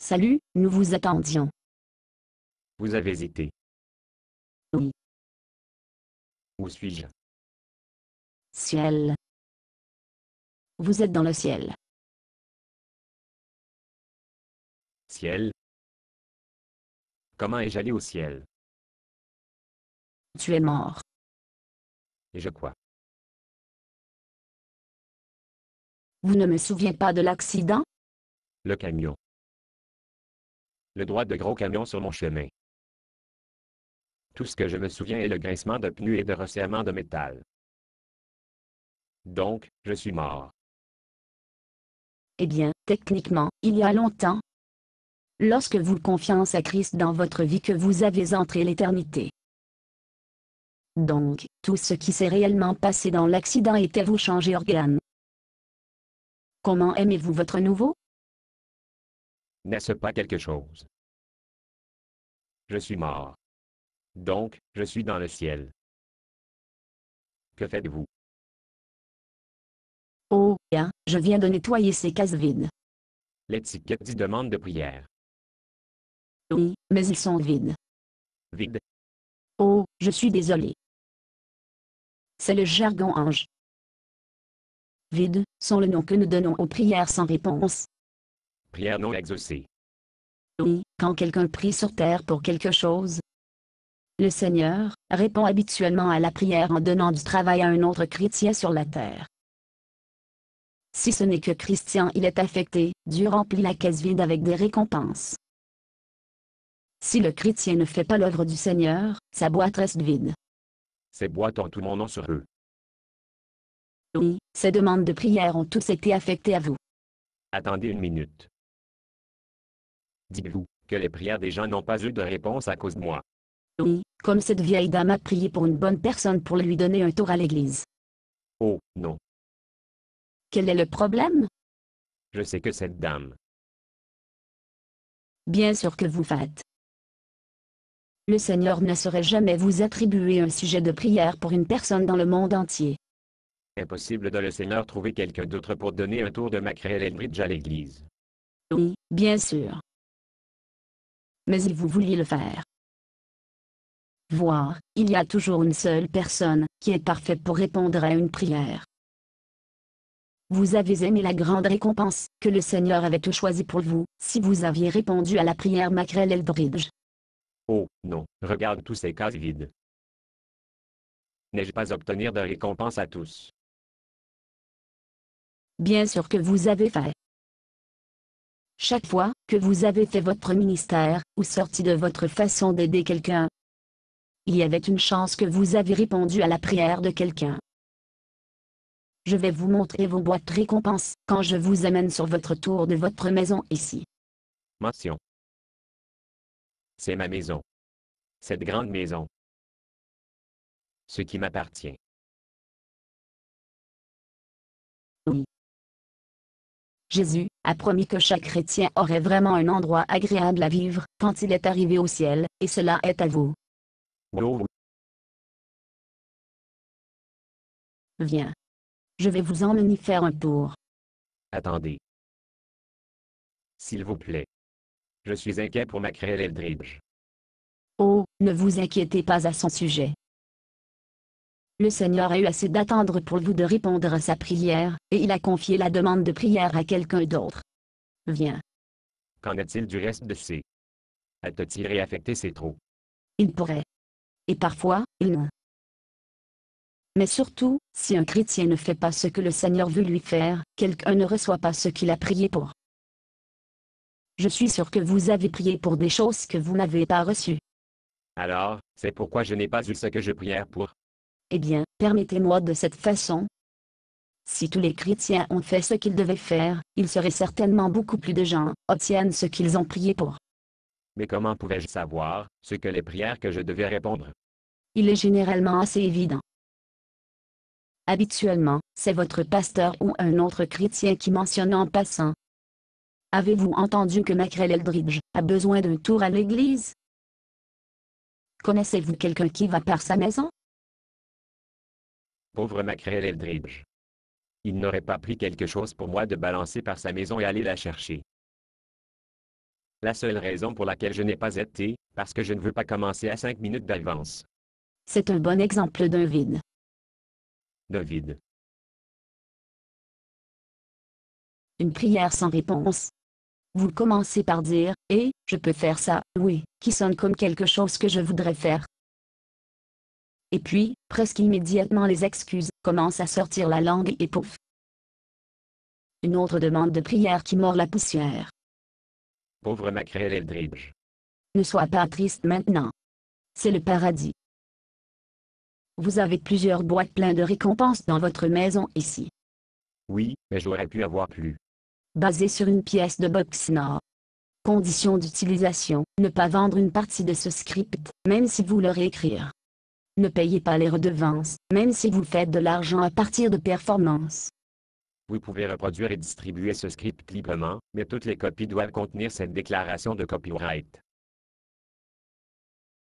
Salut, nous vous attendions. Vous avez été. Oui. Où suis-je Ciel. Vous êtes dans le ciel. Ciel Comment ai-je allé au ciel Tu es mort. Et je crois. Vous ne me souviens pas de l'accident Le camion le droit de gros camions sur mon chemin. Tout ce que je me souviens est le grincement de pneus et de resserrement de métal. Donc, je suis mort. Eh bien, techniquement, il y a longtemps. Lorsque vous confiance à Christ dans votre vie que vous avez entré l'éternité. Donc, tout ce qui s'est réellement passé dans l'accident était vous changer organe. Comment aimez-vous votre nouveau n'est-ce pas quelque chose Je suis mort. Donc, je suis dans le ciel. Que faites-vous Oh, bien, je viens de nettoyer ces cases vides. L'étiquette dit demande de prière. Oui, mais ils sont vides. Vides Oh, je suis désolé. C'est le jargon ange. Vides sont le nom que nous donnons aux prières sans réponse, oui, quand quelqu'un prie sur terre pour quelque chose, le Seigneur répond habituellement à la prière en donnant du travail à un autre chrétien sur la terre. Si ce n'est que Christian il est affecté, Dieu remplit la caisse vide avec des récompenses. Si le chrétien ne fait pas l'œuvre du Seigneur, sa boîte reste vide. Ces boîtes ont tout mon nom sur eux. Oui, ces demandes de prière ont toutes été affectées à vous. Attendez une minute. Dites-vous que les prières des gens n'ont pas eu de réponse à cause de moi. Oui, comme cette vieille dame a prié pour une bonne personne pour lui donner un tour à l'église. Oh, non. Quel est le problème? Je sais que cette dame. Bien sûr que vous faites. Le Seigneur ne saurait jamais vous attribuer un sujet de prière pour une personne dans le monde entier. Impossible de le Seigneur trouver quelqu'un d'autre pour donner un tour de Macrel Elbridge à l'église. Oui, bien sûr mais si vous vouliez le faire. Voir, il y a toujours une seule personne, qui est parfaite pour répondre à une prière. Vous avez aimé la grande récompense, que le Seigneur avait choisie pour vous, si vous aviez répondu à la prière Macrel Eldridge. Oh, non, regarde tous ces cases vides. N'ai-je pas obtenir de récompense à tous? Bien sûr que vous avez fait. Chaque fois que vous avez fait votre ministère, ou sorti de votre façon d'aider quelqu'un, il y avait une chance que vous avez répondu à la prière de quelqu'un. Je vais vous montrer vos boîtes récompenses quand je vous amène sur votre tour de votre maison ici. Mention. C'est ma maison. Cette grande maison. Ce qui m'appartient. Oui. Jésus, a promis que chaque chrétien aurait vraiment un endroit agréable à vivre quand il est arrivé au ciel, et cela est à vous. Viens. Je vais vous emmener faire un tour. Attendez. S'il vous plaît. Je suis inquiet pour ma créelle Eldridge. Oh, ne vous inquiétez pas à son sujet le Seigneur a eu assez d'attendre pour vous de répondre à sa prière, et il a confié la demande de prière à quelqu'un d'autre. Viens. Qu'en est-il du reste de ces A-t-il réaffecté ses trous? Il pourrait. Et parfois, il non. Mais surtout, si un chrétien ne fait pas ce que le Seigneur veut lui faire, quelqu'un ne reçoit pas ce qu'il a prié pour. Je suis sûr que vous avez prié pour des choses que vous n'avez pas reçues. Alors, c'est pourquoi je n'ai pas eu ce que je prière pour. Eh bien, permettez-moi de cette façon. Si tous les chrétiens ont fait ce qu'ils devaient faire, il serait certainement beaucoup plus de gens obtiennent ce qu'ils ont prié pour. Mais comment pouvais-je savoir ce que les prières que je devais répondre Il est généralement assez évident. Habituellement, c'est votre pasteur ou un autre chrétien qui mentionne en passant. Avez-vous entendu que Macrel Eldridge a besoin d'un tour à l'église Connaissez-vous quelqu'un qui va par sa maison Pauvre Macrel Eldridge. Il n'aurait pas pris quelque chose pour moi de balancer par sa maison et aller la chercher. La seule raison pour laquelle je n'ai pas été, parce que je ne veux pas commencer à cinq minutes d'avance. C'est un bon exemple d'un vide. D'un vide. Une prière sans réponse. Vous commencez par dire, et, eh, je peux faire ça, oui, qui sonne comme quelque chose que je voudrais faire, et puis, presque immédiatement les excuses commencent à sortir la langue et pouf. Une autre demande de prière qui mord la poussière. Pauvre Macrel Eldridge. Ne sois pas triste maintenant. C'est le paradis. Vous avez plusieurs boîtes pleines de récompenses dans votre maison ici. Oui, mais j'aurais pu avoir plus. Basé sur une pièce de boxe nord. Condition d'utilisation, ne pas vendre une partie de ce script, même si vous le écrire. Ne payez pas les redevances, même si vous faites de l'argent à partir de performances. Vous pouvez reproduire et distribuer ce script librement, mais toutes les copies doivent contenir cette déclaration de copyright.